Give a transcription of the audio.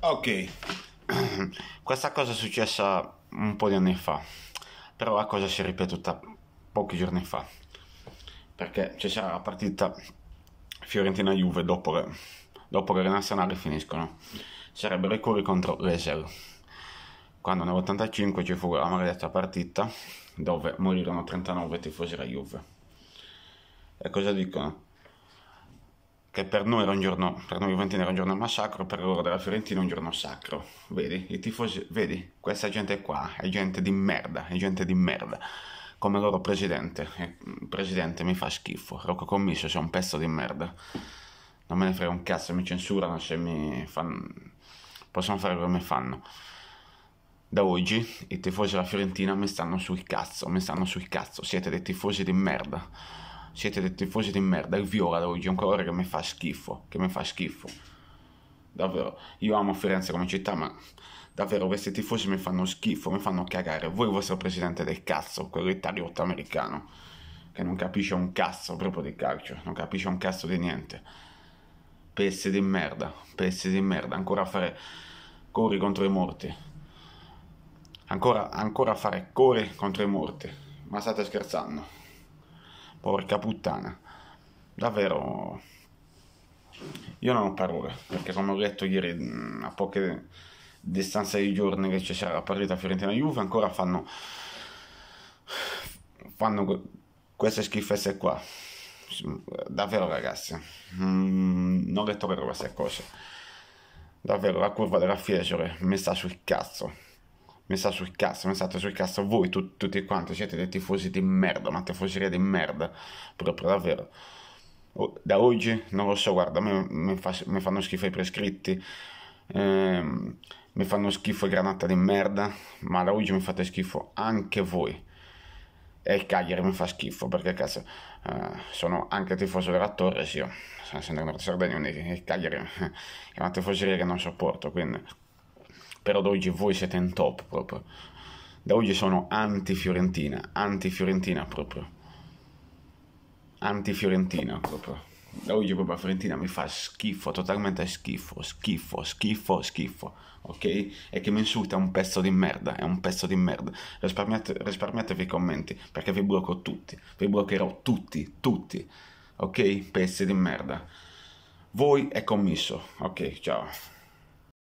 Ok, questa cosa è successa un po' di anni fa, però la cosa si è ripetuta pochi giorni fa, perché c'è stata la partita Fiorentina-Juve dopo, le, dopo che le nazionali finiscono, sarebbero i curi contro l'Esel, quando nell'85 ci fu la maledetta partita dove morirono 39 tifosi della Juve. E cosa dicono? che per noi era un giorno, per noi Juventini era un giorno massacro, per loro della Fiorentina un giorno sacro. Vedi, i tifosi, vedi, questa gente qua è gente di merda, è gente di merda. Come loro presidente, presidente mi fa schifo, Rocco Commisso sei un pezzo di merda. Non me ne frega un cazzo, mi censurano se mi fanno... possono fare come fanno. Da oggi i tifosi della Fiorentina mi stanno sul cazzo, mi stanno sul cazzo, siete dei tifosi di merda siete dei tifosi di merda. Il viola oggi è un colore che mi fa schifo. Che mi fa schifo. Davvero, io amo Firenze come città, ma davvero questi tifosi mi fanno schifo, mi fanno cagare. Voi il vostro presidente del cazzo, quello italiotto americano, che non capisce un cazzo proprio di calcio, non capisce un cazzo di niente. Pessi di merda, pessi di merda, ancora a fare cori contro i morti. Ancora, ancora a fare cori contro i morti. Ma state scherzando. Porca puttana. Davvero... Io non ho parole, perché come ho detto ieri, mm, a poche distanze di giorni che c'era la partita Fiorentina-Juve, ancora fanno... fanno queste schifezze qua. Davvero ragazzi, mm, non le tollerò queste cose. Davvero, la curva della Fiesole mi sta sul cazzo mi sta sul cazzo, mi state sul cazzo voi tu, tutti quanti, siete dei tifosi di merda, una tifoseria di merda, proprio davvero. Da oggi non lo so, guarda, mi, mi, fa, mi fanno schifo i prescritti, eh, mi fanno schifo i granata di merda, ma da oggi mi fate schifo anche voi. E il Cagliari mi fa schifo, perché cazzo, eh, sono anche tifoso della Torre, sì, sono sempre Nord Sardegna, quindi il Cagliari è una tifoseria che non sopporto, quindi però da oggi voi siete in top proprio. Da oggi sono anti-Fiorentina, anti-Fiorentina proprio. Anti-Fiorentina proprio. Da oggi proprio la Fiorentina mi fa schifo, totalmente schifo, schifo, schifo, schifo, ok? E che mi insulta è un pezzo di merda, è un pezzo di merda. Risparmiate, risparmiatevi i commenti, perché vi blocco tutti, vi bloccherò tutti, tutti, ok? Pezzi di merda. Voi è commisso, ok? Ciao.